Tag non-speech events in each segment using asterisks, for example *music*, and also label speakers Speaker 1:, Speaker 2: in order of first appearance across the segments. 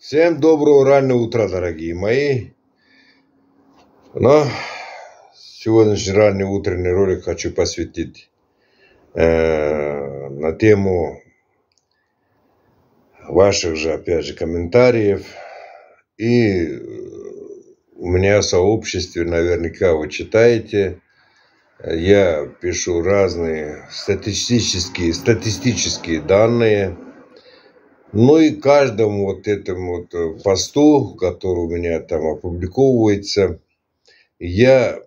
Speaker 1: Всем доброго раннего утра, дорогие мои. Но ну, сегодняшний ранний утренний ролик хочу посвятить э, на тему ваших же, опять же, комментариев. И у меня в сообществе наверняка вы читаете. Я пишу разные статистические, статистические данные – ну и каждому вот этому вот э, посту, который у меня там опубликовывается, я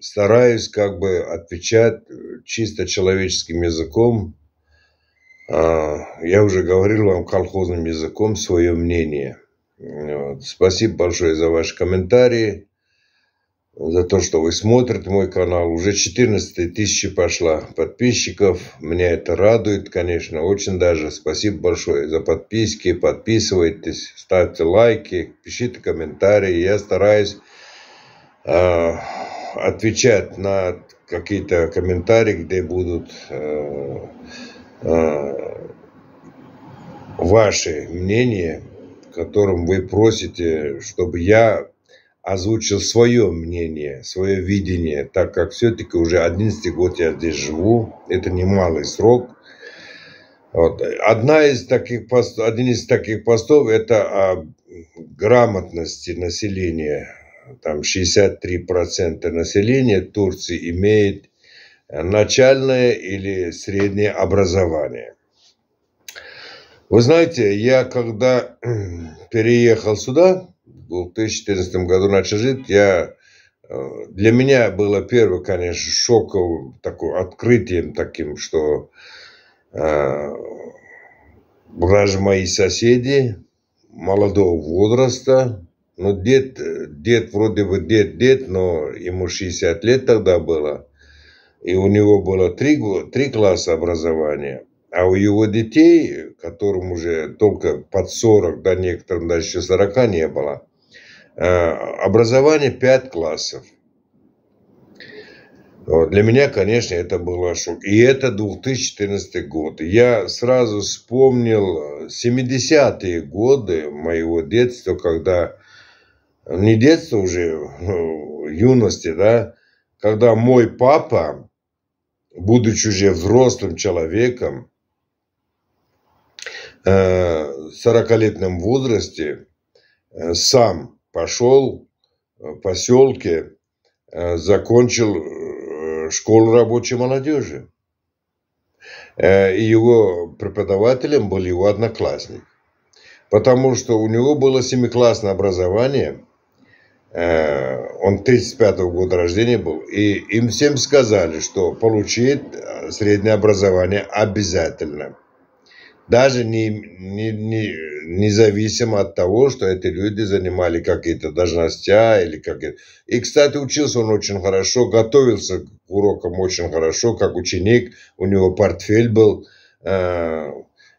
Speaker 1: стараюсь как бы отвечать э, чисто человеческим языком. А, я уже говорил вам колхозным языком свое мнение. Спасибо большое за ваши комментарии за то, что вы смотрите мой канал. Уже 14 тысячи пошла подписчиков. Меня это радует, конечно, очень даже. Спасибо большое за подписки. Подписывайтесь, ставьте лайки, пишите комментарии. Я стараюсь э, отвечать на какие-то комментарии, где будут э, э, ваши мнения, которым вы просите, чтобы я озвучил свое мнение, свое видение, так как все-таки уже 11 год я здесь живу, это немалый срок. Вот. Одна из таких пост, один из таких постов – это о грамотности населения. Там 63% населения Турции имеет начальное или среднее образование. Вы знаете, я когда *clears throat* переехал сюда, в 2014 году начал жить, я э, для меня было первым, конечно, шоковым таким открытием таким, что э, даже мои соседи молодого возраста, ну, дед, дед вроде бы дед-дед, но ему 60 лет тогда было, и у него было три, три класса образования, а у его детей, которым уже только под 40, да некоторым даже еще 40 не было – Э, образование 5 классов. Для меня, конечно, это было шок. И это 2014 год. Я сразу вспомнил 70-е э, годы моего детства, когда... Не детство уже, ну, юности, да? Когда мой папа, будучи уже взрослым человеком, э, в 40-летнем возрасте, сам пошел э, в поселке, э, закончил э, школу рабочей молодежи. И его преподавателем был его одноклассник. Потому что у него было семиклассное образование, он 35 -го года рождения был, и им всем сказали, что получить среднее образование обязательно – даже не, не, не, независимо от того, что эти люди занимали какие-то должностя а, или как И, кстати, учился он очень хорошо, готовился к урокам очень хорошо, как ученик, у него портфель был, э,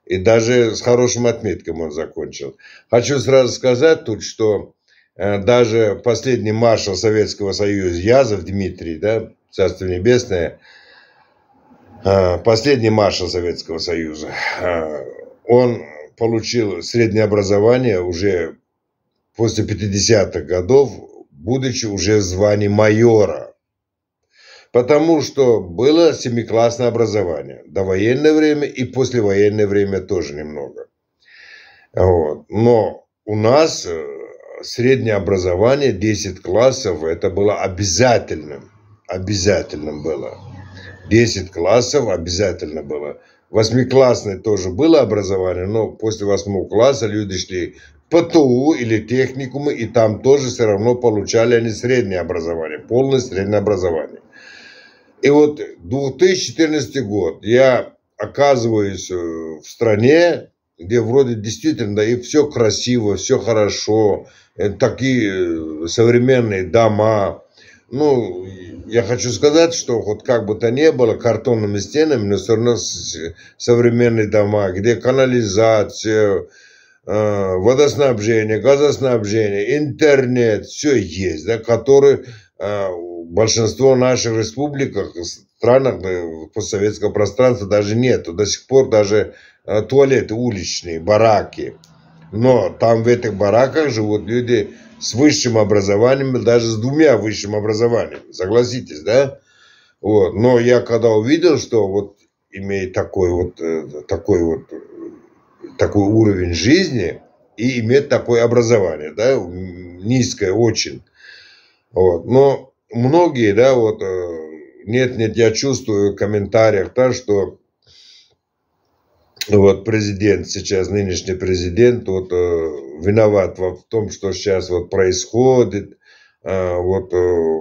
Speaker 1: и даже с хорошим отметком он закончил. Хочу сразу сказать тут, что э, даже последний маршал Советского Союза Язов Дмитрий, да, Царство Небесное, э, а, последний маршал Советского Союза, а, он получил среднее образование уже после 50-х годов, будучи уже в звании майора. Потому что было семиклассное образование. до Довоенное время и послевоенное время тоже немного. Вот. Но у нас э, среднее образование, 10 классов, это было обязательным. Обязательным было. 10 классов обязательно было. Восьмиклассное тоже было образование, но после восьмого класса люди шли ПТУ или техникумы, и там тоже все равно получали они среднее образование, полное среднее образование. И вот 2014 год я оказываюсь э, в стране, где вроде действительно да, и все красиво, все хорошо, э, такие э, современные дома, ну, я хочу сказать, что вот как бы то ни было, картонными стенами, но все равно современные дома, где канализация, э, водоснабжение, газоснабжение, интернет, все есть, да, которые э, большинство наших республиках, странах э, постсоветского пространства даже нету. До сих пор даже туалеты уличные, бараки. Но там в этих бараках живут люди с высшим образованием, даже с двумя высшим образованием, согласитесь, да? Вот. Но я когда увидел, что вот имеет такой вот, э, такой вот, такой уровень жизни и имеет такое образование, да, низкое очень. Вот. Но многие, да, вот, нет-нет, э, я чувствую в комментариях, да, что ну вот президент сейчас, нынешний президент, вот э, виноват в том, что сейчас вот происходит, э, вот э,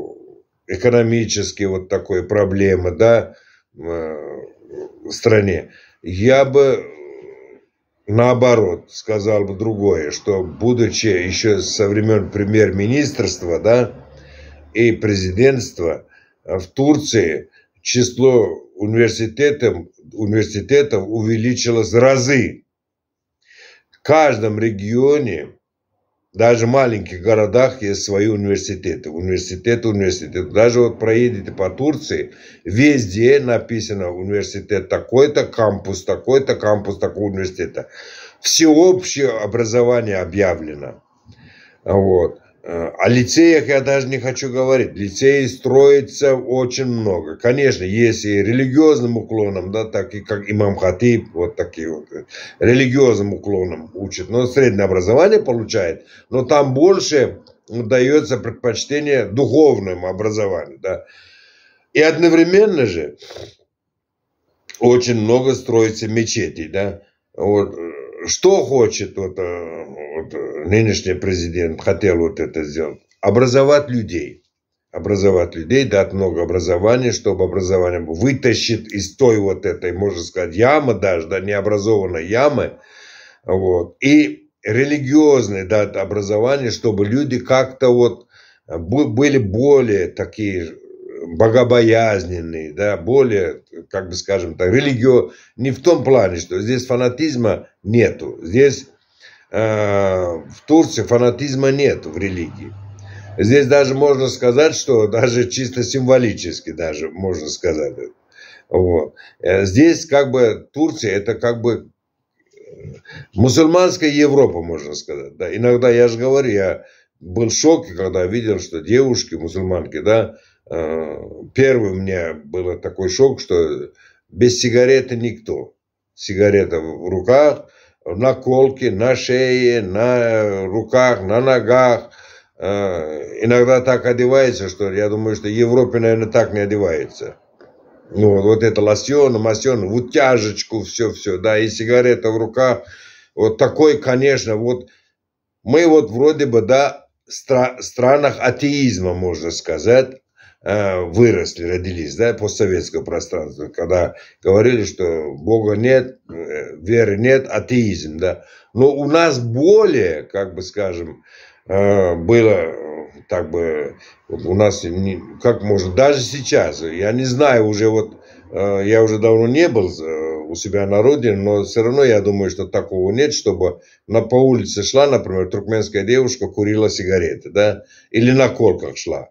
Speaker 1: экономически вот такой проблемы да, в стране. Я бы наоборот сказал бы другое, что будучи еще со времен премьер-министрства, да, и президентства в Турции, число университетам, университетов увеличилось разы. В каждом регионе, даже в маленьких городах есть свои университеты. Университет, университет. Даже вот проедете по Турции, везде написано университет такой-то, кампус такой-то, кампус такого университета. Всеобщее образование объявлено. Вот. О лицеях я даже не хочу говорить. Лицеи строится очень много. Конечно, есть и религиозным уклоном, да, так и как имам Хатиб, вот такие вот, э, религиозным уклоном учат. Но среднее образование получает, но там больше дается предпочтение духовному образованию, да. И одновременно же очень много строится мечетей, да. Вот, э, что хочет вот, э, вот, э, нынешний президент, хотел вот это сделать? Образовать людей. Образовать людей, дать много образования, чтобы образование вытащит из той вот этой, можно сказать, ямы даже, да, необразованной ямы, вот, и религиозное дать образование, чтобы люди как-то вот э, были более такие богобоязненные, да, более, как бы скажем так, религио... Не в том плане, что здесь фанатизма нету. Здесь э, в Турции фанатизма нет в религии. Здесь даже можно сказать, что даже чисто символически даже можно сказать. Вот. Э, здесь как бы Турция это как бы э, мусульманская Европа, можно сказать. Да. Иногда я же говорю, я был в шоке, когда видел, что девушки, мусульманки, да, первый у меня был такой шок, что без сигареты никто сигарета в руках, на колке, на шее, на руках, на ногах. Э, иногда так одевается, что я думаю, что Европе, наверное, так не одевается. Ну, вот, вот это лосьон, масьон, вот тяжечку все-все, да, и сигарета в руках. Вот такой, конечно, вот мы вот вроде бы, да, стра- странах атеизма, можно сказать, Э, выросли, родились, да, постсоветское пространство, когда говорили, что Бога нет, э, веры нет, атеизм, да. Но у нас более, как бы скажем, э, было так бы у нас как можно даже сейчас я не знаю уже вот я уже давно не был у себя на родине но все равно я думаю что такого нет чтобы на по улице шла например туркменская девушка курила сигареты да или на корках шла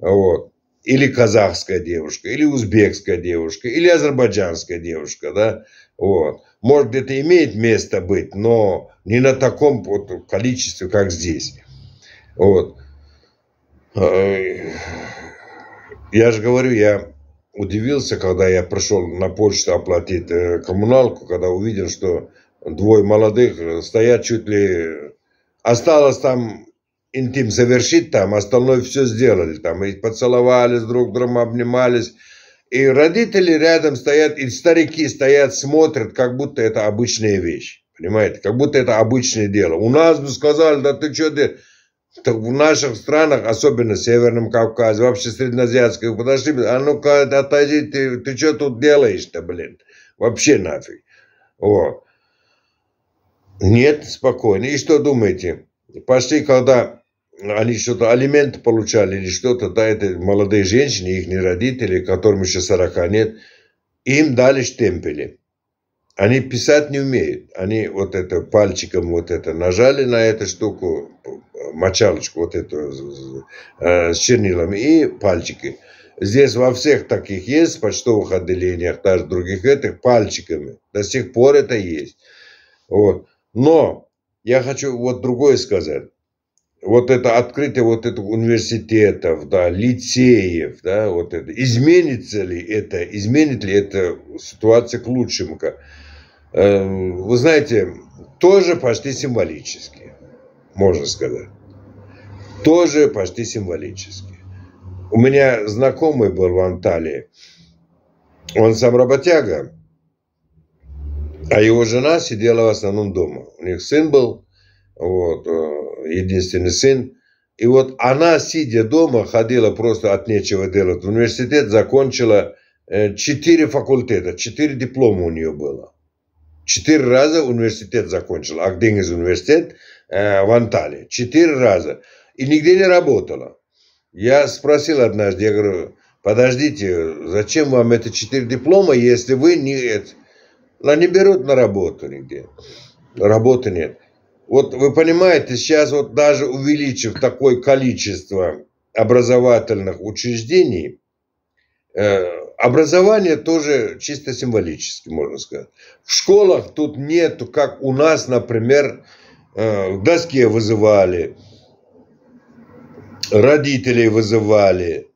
Speaker 1: вот или казахская девушка, или узбекская девушка, или азербайджанская девушка, да, вот. Может, это имеет место быть, но не на таком вот количестве, как здесь. Вот. Я же говорю, я удивился, когда я пришел на почту оплатить э, коммуналку, когда увидел, что двое молодых э, стоят чуть ли... Осталось там интим совершить там, остальное все сделали там, и поцеловались друг другом, обнимались. И родители рядом стоят, и старики стоят, смотрят, как будто это обычная вещь. Понимаете, как будто это обычное дело. У нас бы сказали, да ты что ты... Так в наших странах, особенно в Северном Кавказе, вообще среднеазиатских, подошли, а ну-ка отойди, ты, ты что тут делаешь-то, блин? Вообще нафиг. Вот. Нет, спокойно. И что думаете? Пошли, когда они что-то алименты получали или что-то, да, это молодые женщины, их родители, которым еще 40 нет, им дали штемпели. Они писать не умеют. Они вот это пальчиком вот это нажали на эту штуку, мочалочку вот эту э, с чернилами и пальчики. Здесь во всех таких есть, в почтовых отделениях, даже других этих, пальчиками. До сих пор это есть. Вот. Но я хочу вот другое сказать вот это открытие вот этих университетов, да, лицеев, да, вот это, изменится ли это, изменит ли это ситуация к лучшему? Э, вы знаете, тоже почти символически, можно сказать. Тоже почти символически. У меня знакомый был в Анталии, он сам работяга, а его жена сидела в основном дома. У них сын был, вот, э, единственный сын. И вот она, сидя дома, ходила просто от нечего делать. университет закончила э, четыре факультета, четыре диплома у нее было. Четыре раза университет закончила. Агдингез университет э, в Анталии. Четыре раза. И нигде не работала. Я спросил однажды, я говорю, подождите, зачем вам это четыре диплома, если вы не... Она не берут на работу нигде. Работы нет. Вот вы понимаете, сейчас вот даже увеличив такое количество образовательных учреждений, э, образование тоже чисто символически, можно сказать. В школах тут нету, как у нас, например, э, в доске вызывали, родителей вызывали,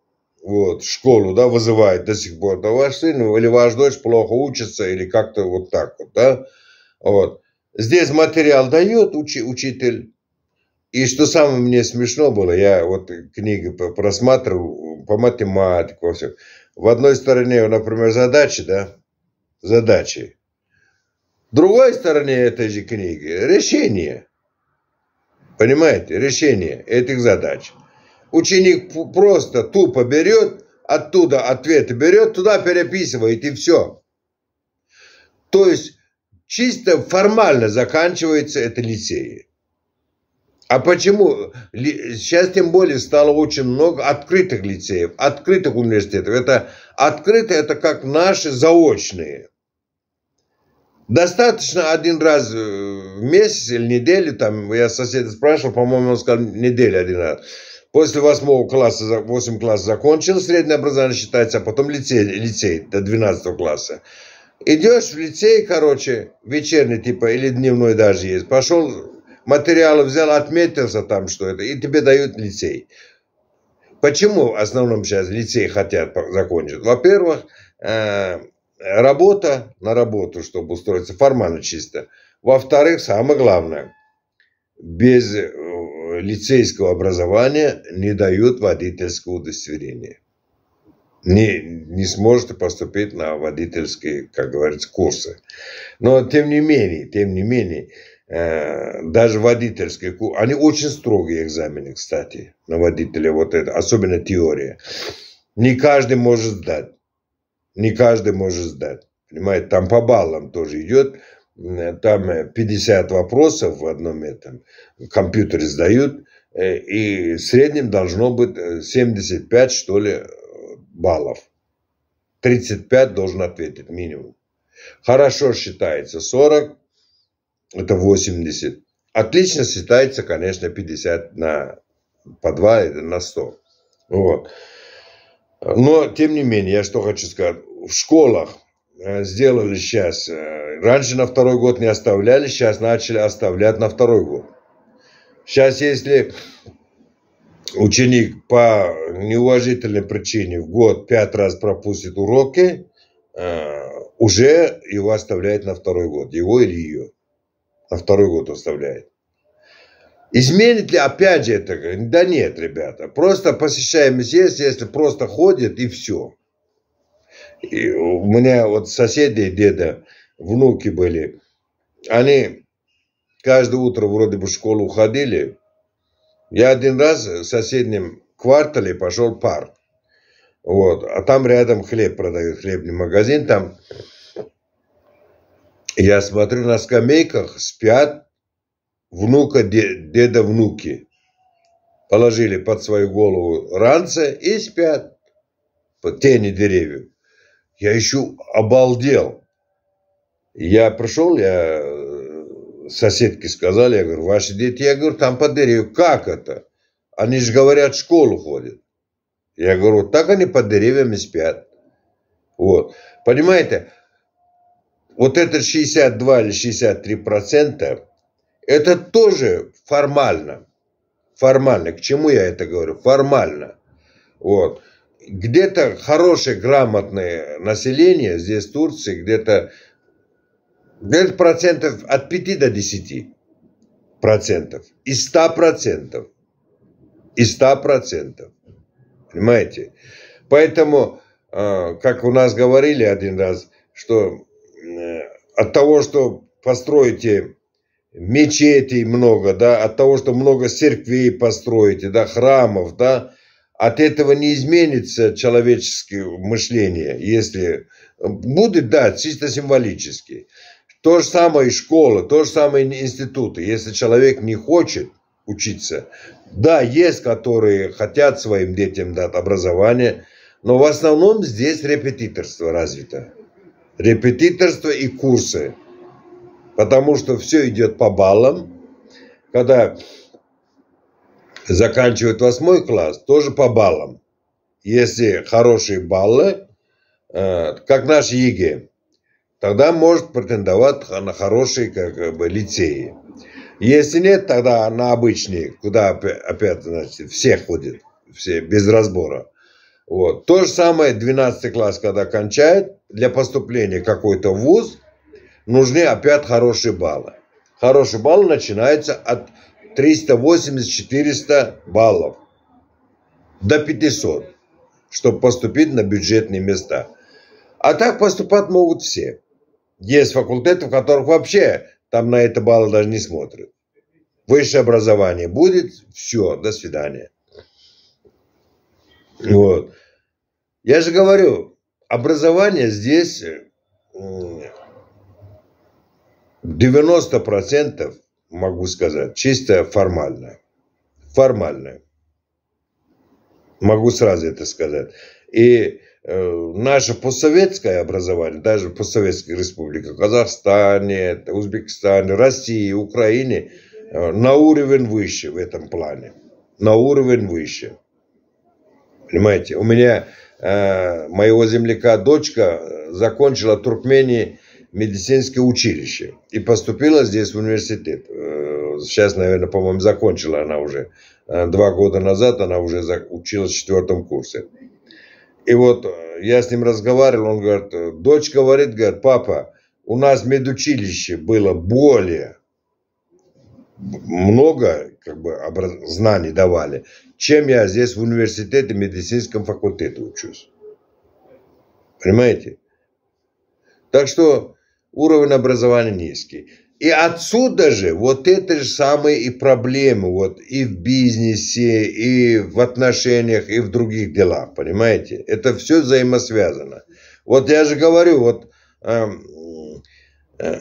Speaker 1: вот, школу, да, вызывает до сих пор, да, ваш сын или ваш дочь плохо учится, или как-то вот так вот, да, вот. Здесь материал дает учи, учитель. И что самое мне смешно было, я вот книги просматривал по математике, во всем. В одной стороне, например, задачи, да, задачи. В другой стороне этой же книги решение. Понимаете, решение этих задач. Ученик просто тупо берет, оттуда ответы берет, туда переписывает и все. То есть чисто формально заканчивается это лицеи. А почему? Сейчас тем более стало очень много открытых лицеев, открытых университетов. Это открытые, это как наши заочные. Достаточно один раз э, в месяц или неделю, там, я соседа спрашивал, по-моему, он сказал неделю один раз. После восьмого класса, 8 класс закончил, среднее образование считается, а потом лицей, лицей до 12 класса. Идешь в лицей, короче, вечерний типа или дневной даже есть. Пошел, материалы взял, отметился там, что это, и тебе дают лицей. Почему в основном сейчас лицей хотят закончить? Во-первых, э, работа на работу, чтобы устроиться формально чисто. Во-вторых, самое главное, без э, лицейского образования не дают водительского удостоверения не, не сможете поступить на водительские, как говорится, курсы. Но тем не менее, тем не менее, э, даже водительские курсы, они очень строгие экзамены, кстати, на водителя, вот это, особенно теория. Не каждый может сдать. Не каждый может сдать. Понимаете, там по баллам тоже идет. Э, там 50 э, вопросов в одном этом компьютеры сдают. Э, и в среднем должно быть 75, что ли, баллов. 35 должен ответить минимум. Хорошо считается 40, это 80. Отлично считается, конечно, 50 на по 2, это на 100. Вот. Но, тем не менее, я что хочу сказать. В школах э, сделали сейчас, э, раньше на второй год не оставляли, сейчас начали оставлять на второй год. Сейчас, если ученик по неуважительной причине в год пять раз пропустит уроки, э, уже его оставляет на второй год, его или ее. На второй год оставляет. Изменит ли опять же это? Да нет, ребята. Просто посещаемость есть, если просто ходит и все. И у меня вот соседи, деда, внуки были. Они каждое утро вроде бы в школу ходили, я один раз в соседнем квартале пошел пар. Вот. А там рядом хлеб продают, хлебный магазин. Там я смотрю, на скамейках спят внука, деда, внуки. Положили под свою голову ранцы и спят под тени деревьев. Я еще обалдел. Я прошел, я соседки сказали, я говорю, ваши дети, я говорю, там под деревья, как это? Они же говорят, в школу ходят. Я говорю, вот так они под деревьями спят. Вот. Понимаете, вот это 62 или 63 процента, это тоже формально. Формально. К чему я это говорю? Формально. Вот. Где-то хорошее, грамотное население здесь, в Турции, где-то Говорит, процентов от 5 до 10 процентов. И 100 процентов. И 100 процентов. Понимаете? Поэтому, э, как у нас говорили один раз, что э, от того, что построите мечетей много, да, от того, что много церквей построите, да, храмов, да, от этого не изменится человеческое мышление, если э, будет, да, чисто символически. То же самое и школа, то же самое и институты. Если человек не хочет учиться, да, есть, которые хотят своим детям дать образование, но в основном здесь репетиторство развито. Репетиторство и курсы. Потому что все идет по баллам. Когда заканчивают восьмой класс, тоже по баллам. Если хорошие баллы, э, как наш ЕГЭ, тогда может претендовать на хорошие как бы лицеи. Если нет, тогда на обычные, куда опять, значит, все ходят, все без разбора. Вот. То же самое 12 класс, когда кончает, для поступления в какой-то вуз нужны опять хорошие баллы. Хороший балл начинается от 380-400 баллов до 500, чтобы поступить на бюджетные места. А так поступать могут все. Есть факультеты, в которых вообще там на это баллы даже не смотрят. Высшее образование будет, все, до свидания. Вот. Я же говорю, образование здесь 90% э, могу сказать, чисто формальное, формальное. Могу сразу это сказать. И Э, наше постсоветское образование, даже в республика Казахстане, Узбекистане, России, Украине, э, на уровень выше в этом плане. На уровень выше. Понимаете, у меня, э, моего земляка дочка закончила в Туркмении медицинское училище и поступила здесь в университет. Сейчас, наверное, по-моему, закончила она уже. Два года назад она уже училась в четвертом курсе. И вот э, я с ним разговаривал, он говорит, э, дочь говорит, говорит, папа, у нас медучилище было более много как бы, знаний давали, чем я здесь в университете медицинском факультете учусь. Понимаете? Так что уровень образования низкий. И отсюда же вот это же самые и проблемы вот и в бизнесе, и в отношениях, и в других делах, понимаете? Это все взаимосвязано. Вот я же говорю, вот, э, э,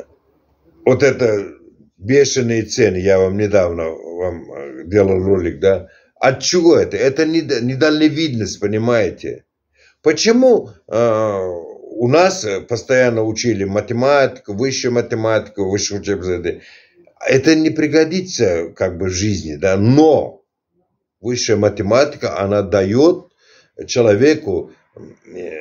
Speaker 1: вот это бешеные цены, я вам недавно вам э, делал ролик, да? От чего это? Это недальновидность, понимаете? Почему... Э, у нас э, постоянно учили математику, высшую математику, высшую учебное Это не пригодится как бы в жизни, да, но высшая математика, она дает человеку э,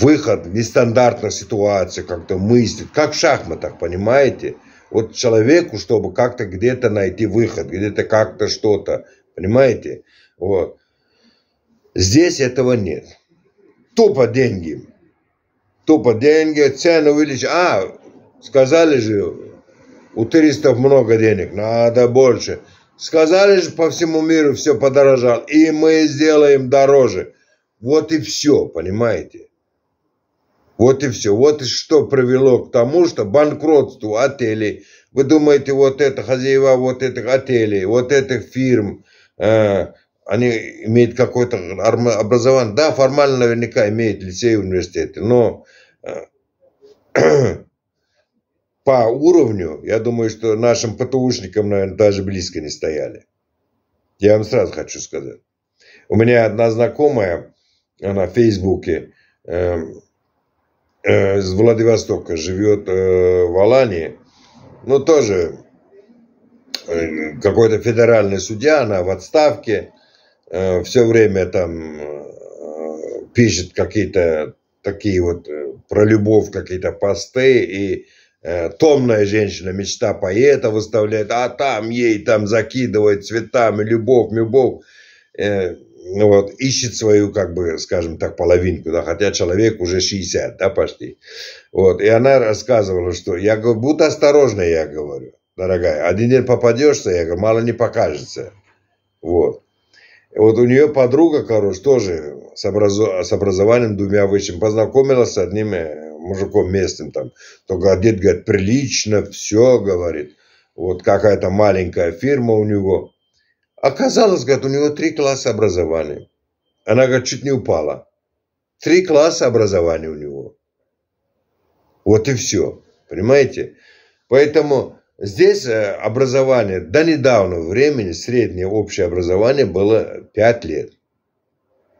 Speaker 1: выход в нестандартных ситуациях, как-то мыслить, как в шахматах, понимаете? Вот человеку, чтобы как-то где-то найти выход, где-то как-то что-то, понимаете? Вот. Здесь этого нет. Тупо деньги тупо деньги от цены ну, увеличили. А, сказали же, у туристов много денег, надо больше. Сказали же, по всему миру все подорожало, и мы сделаем дороже. Вот и все, понимаете? Вот и все. Вот и что привело к тому, что банкротству отелей. Вы думаете, вот это хозяева, вот этих отелей, вот этих фирм, э, они имеют какое-то образование. Да, формально наверняка имеют лицей университеты, но э, *clears throat* по уровню, я думаю, что нашим ПТУшникам, наверное, даже близко не стояли. Я вам сразу хочу сказать. У меня одна знакомая, она в Фейсбуке эм, э, э, из Владивостока живет э, в Алании. Ну, тоже э, какой-то федеральный судья, она в отставке. Э, все время там э, пишет какие-то такие вот э, про любовь какие-то посты и э, томная женщина, мечта поэта выставляет, а там ей там закидывает цветами любовь, любовь. Э, ну вот, ищет свою, как бы, скажем так, половинку, да, хотя человек уже 60, да, почти. Вот, и она рассказывала, что я говорю, будь осторожна, я говорю, дорогая, один день попадешься, я говорю, мало не покажется. Вот. Вот у нее подруга, короче, тоже с, образу... с образованием двумя высшим познакомилась с одним э, мужиком местным там. Только одет, говорит, прилично, все, говорит. Вот какая-то маленькая фирма у него. Оказалось, говорит, у него три класса образования. Она, говорит, чуть не упала. Три класса образования у него. Вот и все. Понимаете? Поэтому Здесь э, образование до недавнего времени, среднее общее образование было 5 лет.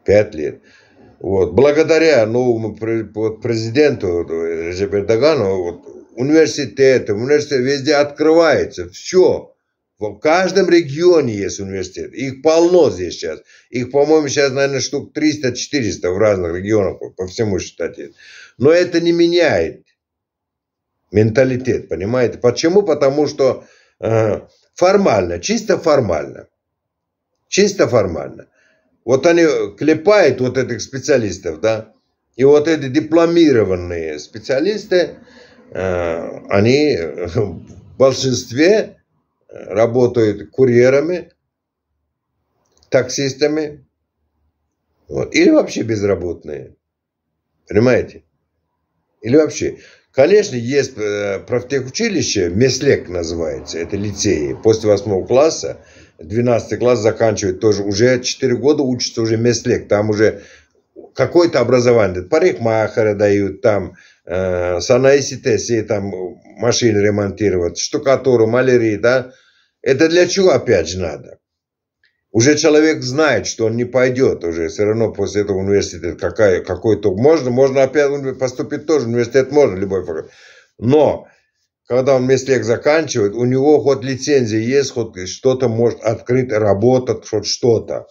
Speaker 1: 5 лет. Вот. Благодаря новому ну, президенту Эрдогану вот, университеты, университеты везде открывается, все. В каждом регионе есть университет. Их полно здесь сейчас. Их, по-моему, сейчас, наверное, штук 300-400 в разных регионах по всему штате. Но это не меняет менталитет, понимаете? Почему? Потому что э, формально, чисто формально, чисто формально. Вот они клепают вот этих специалистов, да, и вот эти дипломированные специалисты, э, они в большинстве работают курьерами, таксистами, вот, или вообще безработные, понимаете? Или вообще. Конечно, есть э, профтехучилище, Меслек называется, это лицеи. После восьмого класса, 12 класс заканчивает тоже, уже 4 года учится уже Меслек. Там уже какое-то образование. Парикмахера дают там, э, санаиситеси, там машины ремонтировать, штукатуру, малярии, да. Это для чего опять же надо? Уже человек знает, что он не пойдет уже, все равно после этого университет какая, какой-то можно, можно опять поступить тоже, университет можно, любой факультет. Но когда он местлег заканчивает, у него хоть лицензия есть, хоть что-то может открыть, работать, хоть что-то.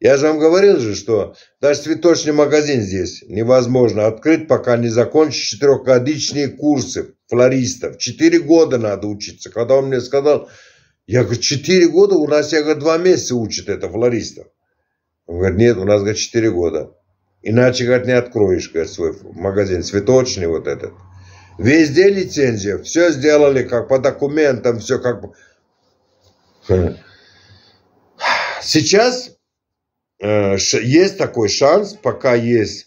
Speaker 1: Я же вам говорил же, что даже цветочный магазин здесь невозможно открыть, пока не закончишь четырехгодичные курсы флористов. Четыре года надо учиться. Когда он мне сказал, я говорю, 4 года у нас, я говорю, 2 месяца учат это флористов. Он говорит, нет, у нас, говорит, 4 года. Иначе, говорит, не откроешь, говорит, свой магазин, цветочный вот этот. Везде лицензия, все сделали как по документам, все как... Сейчас э, есть такой шанс, пока есть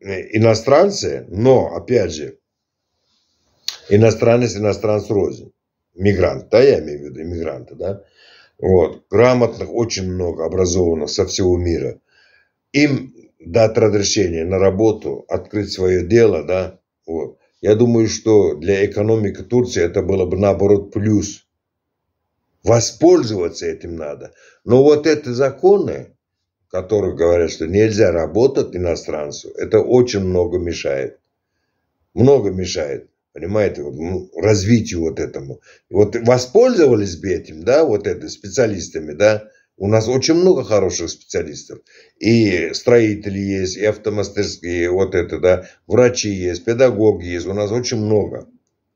Speaker 1: э, иностранцы, но, опять же, иностранец иностранцу рознь мигрант, да, я имею в виду иммигранты, да, вот, грамотных очень много, образованных со всего мира. Им дать разрешение на работу, открыть свое дело, да, вот. Я думаю, что для экономики Турции это было бы наоборот плюс. Воспользоваться этим надо. Но вот эти законы, которые говорят, что нельзя работать иностранцу, это очень много мешает. Много мешает. Понимаете, вот, ну, развитию вот этому. Вот воспользовались бы этим, да, вот это, специалистами, да. У нас очень много хороших специалистов. И строители есть, и автомастерские, вот это, да. Врачи есть, педагоги есть. У нас очень много.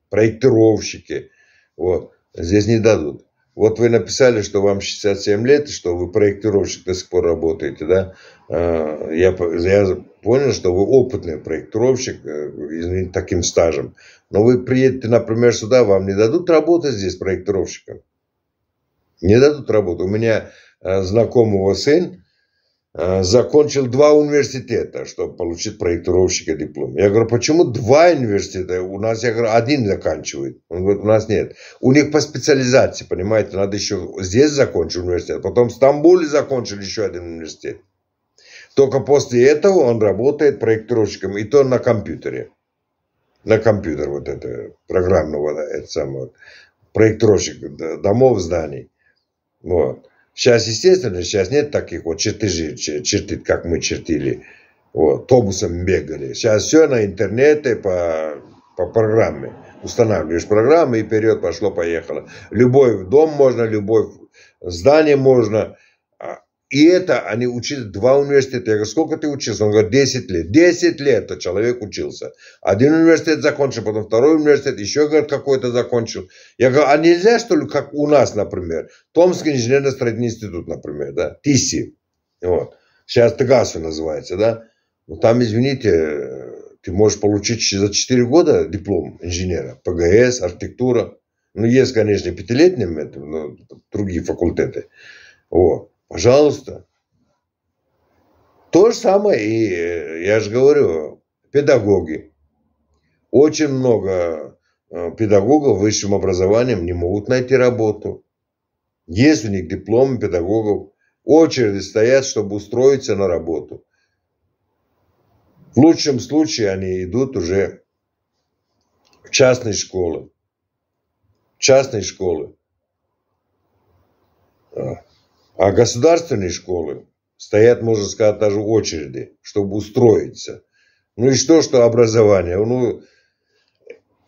Speaker 1: Проектировщики. Вот. Здесь не дадут. Вот вы написали, что вам 67 лет, что вы проектировщик до сих пор работаете, да? А, я, я понял, что вы опытный проектировщик с э, таким стажем. Но вы приедете, например, сюда, вам не дадут работы здесь проектировщикам, Не дадут работу. У меня э, знакомого сын э, закончил два университета, чтобы получить проектировщика диплом. Я говорю, почему два университета? У нас, я говорю, один заканчивает. Он говорит, у нас нет. У них по специализации, понимаете, надо еще здесь закончить университет, а потом в Стамбуле закончили еще один университет. Только после этого он работает проектировщиком, и то на компьютере на компьютер вот это, программного, это самого, проектировщик домов, зданий. Вот. Сейчас, естественно, сейчас нет таких вот чертежи чертит, как мы чертили, вот, тобусом бегали. Сейчас все на интернете по, по программе. Устанавливаешь программу и вперед пошло-поехало. Любой дом можно, любой здание можно. И это они учили, два университета. Я говорю, сколько ты учился? Он говорит, 10 лет. 10 лет этот человек учился. Один университет закончил, потом второй университет, еще, говорит, какой-то закончил. Я говорю, а нельзя, что ли, как у нас, например, Томский инженерно-строительный институт, например, да, ТИСИ, вот. Сейчас ТГАСУ называется, да. Но ну, там, извините, ты можешь получить за 4 года диплом инженера, ПГС, архитектура. Ну, есть, конечно, пятилетним, это, но другие факультеты. Вот. Пожалуйста. То же самое и, э, я же говорю, педагоги. Очень много э, педагогов высшим образованием не могут найти работу. Есть у них дипломы педагогов. Очереди стоят, чтобы устроиться на работу. В лучшем случае они идут уже в частные школы. В частные школы. А. А государственные школы стоят, можно сказать, даже очереди, чтобы устроиться. Ну и что, что образование? Ну,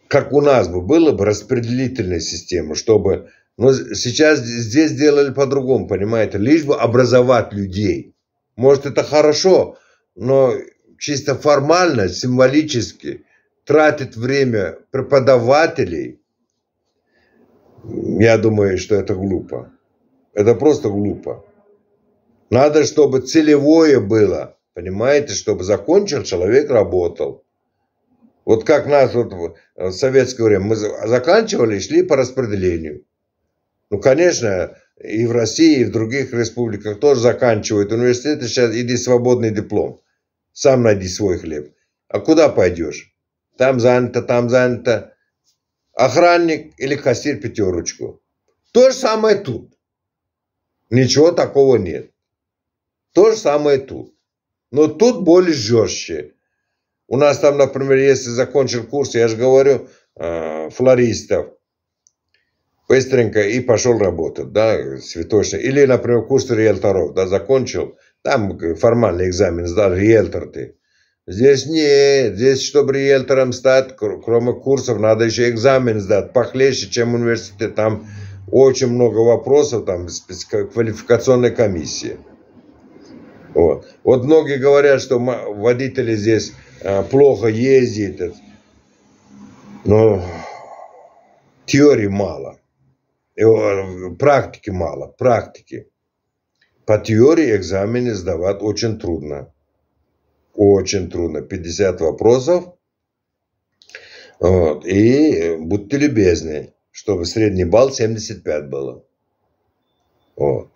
Speaker 1: как у нас бы было бы распределительная система, чтобы... Но ну, сейчас здесь делали по-другому, понимаете? Лишь бы образовать людей. Может, это хорошо, но чисто формально, символически тратит время преподавателей, я думаю, что это глупо. Это просто глупо. Надо, чтобы целевое было. Понимаете, чтобы закончил, человек работал. Вот как нас вот в э, советское время, мы заканчивали и шли по распределению. Ну, конечно, и в России, и в других республиках тоже заканчивают университеты. Сейчас иди свободный диплом. Сам найди свой хлеб. А куда пойдешь? Там занято, там занято. Охранник или кассир пятерочку. То же самое тут. Ничего такого нет. То же самое тут. Но тут более жестче. У нас там, например, если закончил курс, я же говорю, э, флористов, быстренько и пошел работать, да, цветочный. Или, например, курс риэлторов, да, закончил, там формальный экзамен сдал, риэлтор ты. Здесь не здесь, чтобы риэлтором стать, кроме курсов, надо еще экзамен сдать, похлеще, чем университет, там очень много вопросов там квалификационной комиссии. Вот. вот многие говорят, что водители здесь э, плохо ездят, но теории мало, э, практики мало, практики. По теории экзамены сдавать очень трудно. Очень трудно. 50 вопросов. Вот. И э, будьте любезны, чтобы средний балл 75 было. Вот.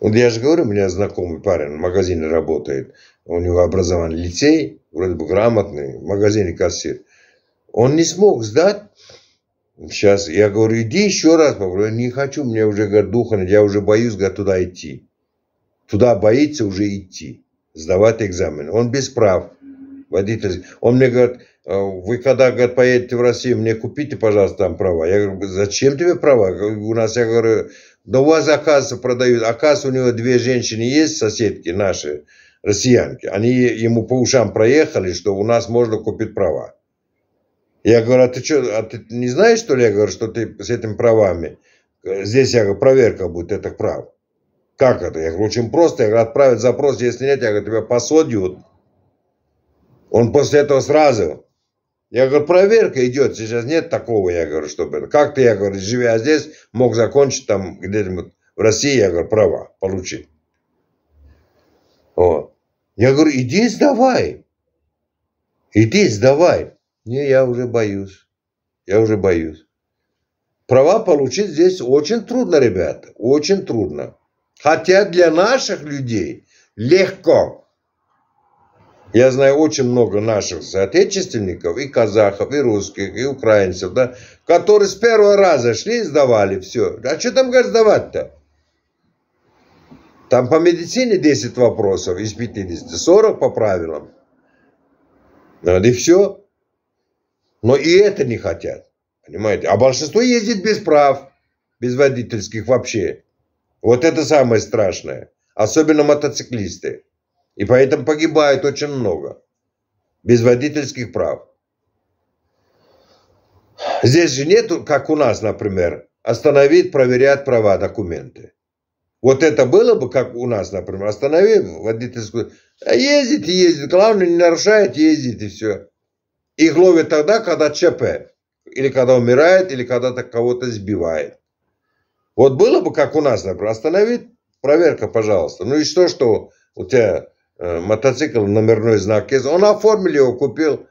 Speaker 1: Вот я же говорю, у меня знакомый парень в магазине работает. У него образован лицей, вроде бы грамотный, в магазине кассир. Он не смог сдать. Сейчас я говорю, иди еще раз. Я говорю, не хочу, мне уже говорит, духа нет, я уже боюсь говорит, туда идти. Туда боится уже идти, сдавать экзамен. Он без прав. Водитель. Он мне говорит, а, вы когда говорит, поедете в Россию, мне купите, пожалуйста, там права. Я говорю, зачем тебе права? У нас, я говорю, да у вас, оказывается, продают. Оказывается, у него две женщины есть, соседки наши, россиянки. Они ему по ушам проехали, что у нас можно купить права. Я говорю, а ты что, а ты не знаешь, что ли, я говорю, что ты с этими правами? Здесь, я говорю, проверка будет этих прав. Как это? Я говорю, очень просто. Я говорю, отправить запрос, если нет, я говорю, тебя посадят. Он после этого сразу я говорю, проверка идет, сейчас нет такого, я говорю, чтобы... Как то я говорю, живя здесь, мог закончить там где-нибудь в России, я говорю, права получить. Вот. Я говорю, иди сдавай. Иди сдавай. Не, я уже боюсь. Я уже боюсь. Права получить здесь очень трудно, ребята. Очень трудно. Хотя для наших людей легко. Я знаю очень много наших соотечественников, и казахов, и русских, и украинцев, да, которые с первого раза шли и сдавали все. А что там, говорит, сдавать-то? Там по медицине 10 вопросов из 50, 40 по правилам. надо и все. Но и это не хотят. Понимаете? А большинство ездит без прав, без водительских вообще. Вот это самое страшное. Особенно мотоциклисты. И поэтому погибает очень много. Без водительских прав. Здесь же нету, как у нас, например, остановить, проверять права, документы. Вот это было бы, как у нас, например, останови водительскую. А ездит и ездит. Главное, не нарушает, ездит и все. Их ловят тогда, когда ЧП. Или когда умирает, или когда кого-то сбивает. Вот было бы, как у нас, например, остановить, проверка, пожалуйста. Ну и что, что у тебя Э, мотоцикл, номерной знак есть. Он оформил его, купил,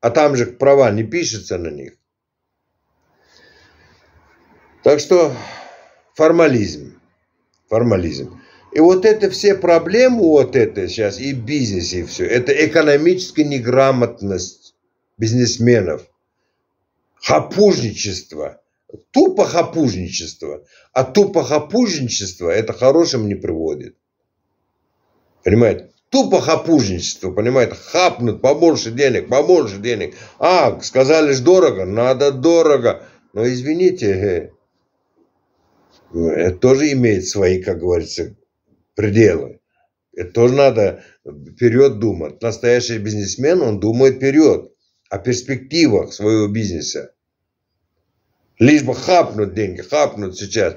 Speaker 1: а там же права не пишется на них. Так что формализм, формализм. И вот это все проблемы, вот это сейчас, и бизнес и все, это экономическая неграмотность бизнесменов, хапужничество, тупо хапужничество. А тупо хапужничество это хорошим не приводит. Понимает, Тупо хапужничество, понимает, Хапнут побольше денег, побольше денег. А, сказали ж дорого, надо дорого. Но извините, э, это тоже имеет свои, как говорится, пределы. Это тоже надо вперед думать. Настоящий бизнесмен, он думает вперед о перспективах своего бизнеса. Лишь бы хапнуть деньги, хапнуть сейчас.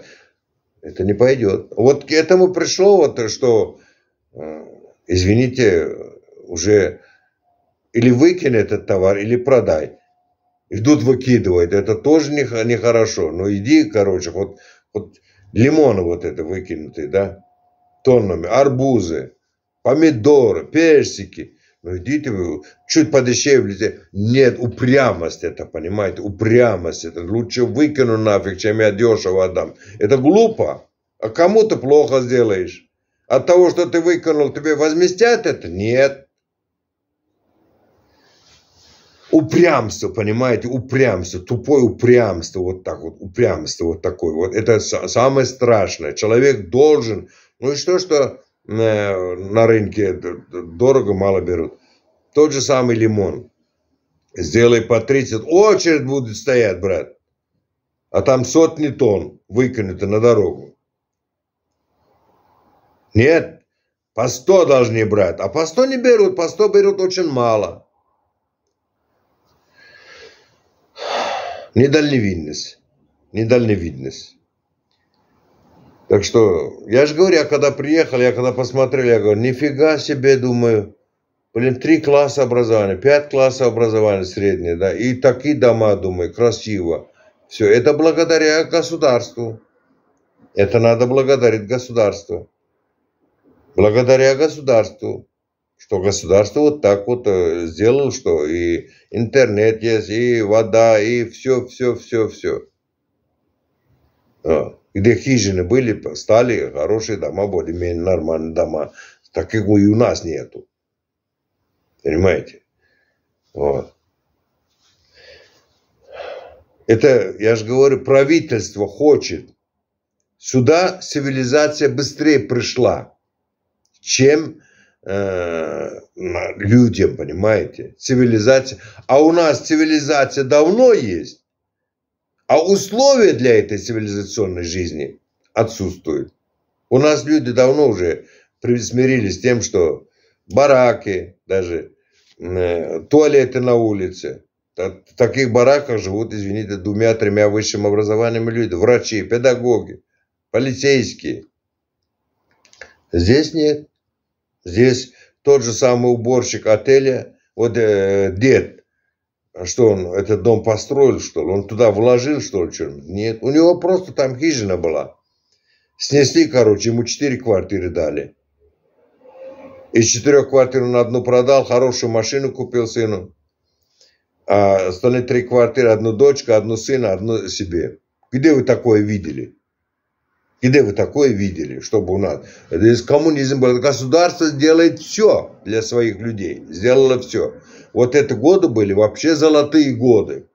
Speaker 1: Это не пойдет. Вот к этому пришло, вот, что Э, извините, уже или выкинь этот товар, или продай. идут выкидывают Это тоже нехорошо. Не, ну, не хорошо. Но иди, короче, вот, вот лимоны вот это выкинутые, да, тоннами, арбузы, помидоры, персики. Ну идите вы, чуть подешевле. Нет, упрямость это, понимаете, упрямость это. Лучше выкину нафиг, чем я дешево отдам. Это глупо. А кому ты плохо сделаешь? от того, что ты выкинул, тебе возместят это? Нет. Упрямство, понимаете, упрямство, тупое упрямство, вот так вот, упрямство вот такое. Вот это самое страшное. Человек должен, ну и что, что э, на рынке дорого, мало берут. Тот же самый лимон. Сделай по 30, очередь будет стоять, брат. А там сотни тонн выкинуты на дорогу. Нет, по 100 должны брать, а по 100 не берут, по 100 берут очень мало. Недальновидность, недальновидность. Так что, я же говорю, я когда приехал, я когда посмотрел, я говорю, нифига себе, думаю, блин, три класса образования, пять классов образования среднее, да, и такие дома, думаю, красиво. Все, это благодаря государству. Это надо благодарить государству благодаря государству, что государство вот так вот э, сделало, что и интернет есть, и вода, и все, все, все, все. А, где хижины были, стали хорошие дома, более-менее нормальные дома. Таких и у нас нету. Понимаете? Вот. Это, я же говорю, правительство хочет. Сюда цивилизация быстрее пришла чем э, людям, понимаете? Цивилизация. А у нас цивилизация давно есть, а условия для этой цивилизационной жизни отсутствуют. У нас люди давно уже смирились с тем, что бараки, даже э, туалеты на улице. В таких бараках живут, извините, двумя-тремя высшим образованием люди. Врачи, педагоги, полицейские. Здесь нет. Здесь тот же самый уборщик отеля, вот э, дед, а что он этот дом построил, что ли, он туда вложил, что ли, что-нибудь? Нет, у него просто там хижина была. Снесли, короче, ему четыре квартиры дали. Из четырех квартир он одну продал, хорошую машину купил сыну. А остальные три квартиры, одну дочку, одну сына, одну себе. Где вы такое видели? И где вы такое видели, чтобы у нас? Здесь коммунизм был. Государство делает все для своих людей. Сделало все. Вот это годы были вообще золотые годы.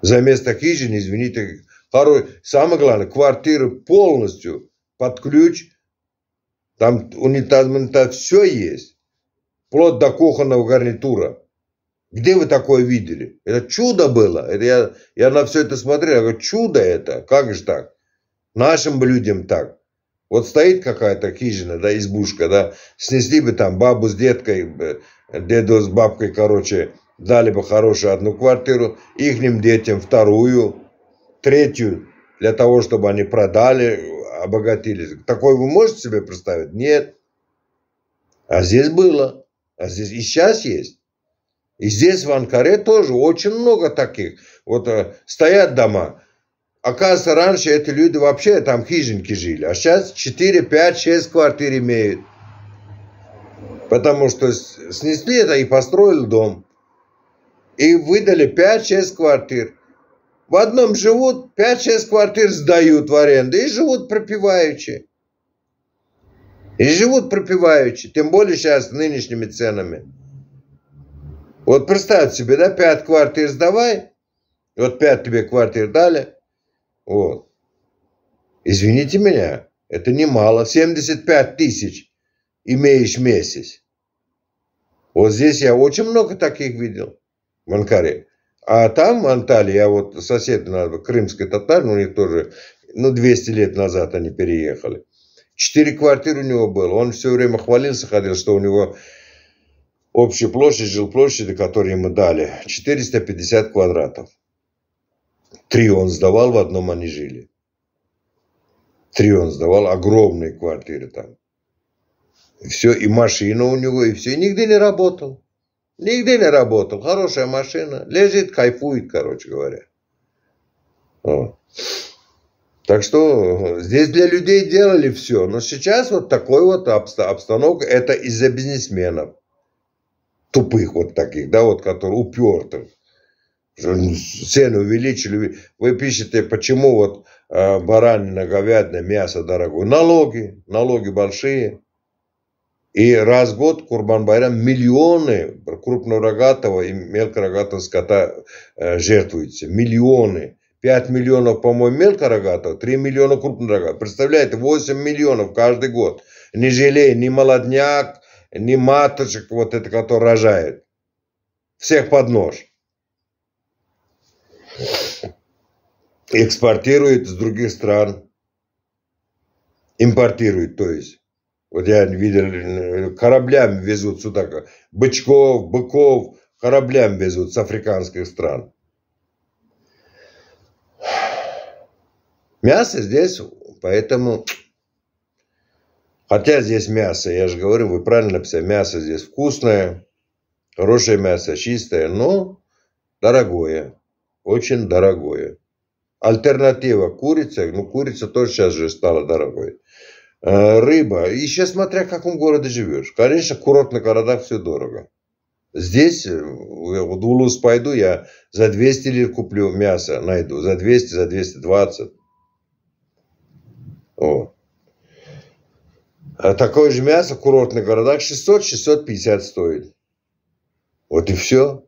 Speaker 1: За место хижины, извините, хорош... самое главное, квартиры полностью под ключ. Там унитаз, унитаз, все есть. Плод до кухонного гарнитура. Где вы такое видели? Это чудо было. Это я, я на все это смотрел. Я говорю, чудо это. Как же так? Нашим бы людям так. Вот стоит какая-то хижина, да, избушка, да, снесли бы там бабу с деткой, э, деду с бабкой, короче, дали бы хорошую одну квартиру, ихним детям вторую, третью, для того, чтобы они продали, обогатились. Такое вы можете себе представить? Нет. А здесь было. А здесь и сейчас есть. И здесь в Анкаре тоже очень много таких. Вот э, стоят дома, Оказывается, раньше эти люди вообще там хижинки жили, а сейчас 4, 5, 6 квартир имеют. Потому что снесли это и построили дом. И выдали 5-6 квартир. В одном живут, 5-6 квартир сдают в аренду и живут пропивающие И живут пропивающие, тем более сейчас с нынешними ценами. Вот представь себе, да, 5 квартир сдавай, вот 5 тебе квартир дали – вот. Извините меня, это немало. 75 тысяч имеешь месяц. Вот здесь я очень много таких видел в Анкаре. А там, в Анталия, вот сосед на крымской татар, у них тоже, ну, 200 лет назад они переехали. Четыре квартиры у него было. Он все время хвалился, ходил, что у него общая площадь жилплощади, которые ему дали, 450 квадратов. Три он сдавал, в одном они жили. Три он сдавал, огромные квартиры там. И все, и машина у него, и все. И нигде не работал. Нигде не работал. Хорошая машина. Лежит, кайфует, короче говоря. Вот. Так что э, здесь для людей делали все. Но сейчас вот такой вот обстановка. Это из-за бизнесменов. Тупых вот таких, да, вот, которые упертых. Цены увеличили. Вы пишете, почему вот баранина, э, говядина, мясо дорогое. Налоги, налоги большие. И раз в год Курбан-Байрам миллионы крупнорогатого и мелкорогатого скота э, жертвуются. Миллионы. 5 миллионов, по-моему, мелкорогатого, 3 миллиона крупнорогатого. Представляете, 8 миллионов каждый год. Не желе, ни молодняк, ни маточек, вот это, которые рожают. Всех под нож экспортирует с других стран, импортирует, то есть. Вот я видел, кораблями везут сюда бычков, быков, кораблями везут с африканских стран. Мясо здесь, поэтому... Хотя здесь мясо, я же говорю, вы правильно написали, мясо здесь вкусное, хорошее мясо, чистое, но дорогое очень дорогое. Альтернатива курица, ну курица тоже сейчас же стала дорогой. Э, рыба, еще смотря в каком городе живешь. Конечно, в курортных городах все дорого. Здесь, э, в Улус пойду, я за 200 лир куплю мясо, найду. За 200, за 220. О. А такое же мясо в курортных городах 600-650 стоит. Вот и все.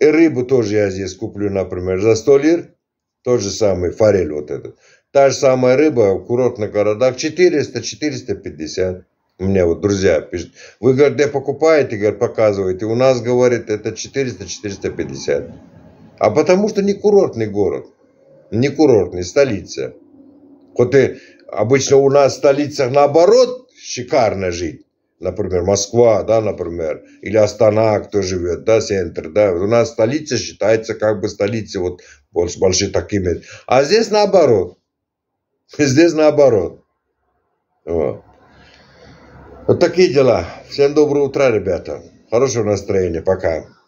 Speaker 1: И э, рыбу тоже я здесь куплю, например, за 100 лир. Тот же самый форель вот этот. Та же самая рыба в курортных городах 400-450. У меня вот друзья пишут. Вы, говорит, где покупаете, говорит, показываете. У нас, говорит, это 400-450. А потому что не курортный город. Не курортный, столица. Вот и обычно у нас в столицах наоборот шикарно жить например, Москва, да, например, или Астана, кто живет, да, центр, да, у нас столица считается как бы столицей вот больше большими такими, а здесь наоборот, здесь наоборот, вот. вот такие дела. Всем доброе утро, ребята, хорошего настроения, пока.